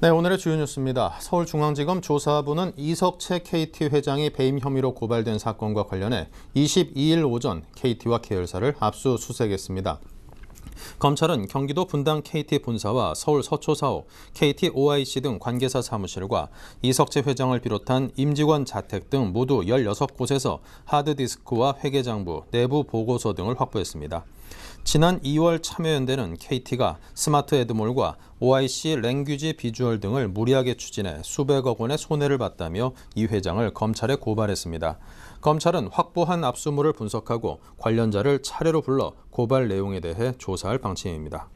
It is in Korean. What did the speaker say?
네, 오늘의 주요 뉴스입니다. 서울중앙지검 조사부는 이석채 KT 회장이 배임 혐의로 고발된 사건과 관련해 22일 오전 KT와 계열사를 압수수색했습니다. 검찰은 경기도 분당 KT 본사와 서울 서초사옥, KT OIC 등 관계사 사무실과 이석재 회장을 비롯한 임직원 자택 등 모두 16곳에서 하드디스크와 회계장부, 내부 보고서 등을 확보했습니다. 지난 2월 참여연대는 KT가 스마트 에드몰과 OIC 랭귀지 비주얼 등을 무리하게 추진해 수백억 원의 손해를 봤다며 이 회장을 검찰에 고발했습니다. 검찰은 확보한 압수물을 분석하고 관련자를 차례로 불러 고발 내용에 대해 조사할 방침입니다.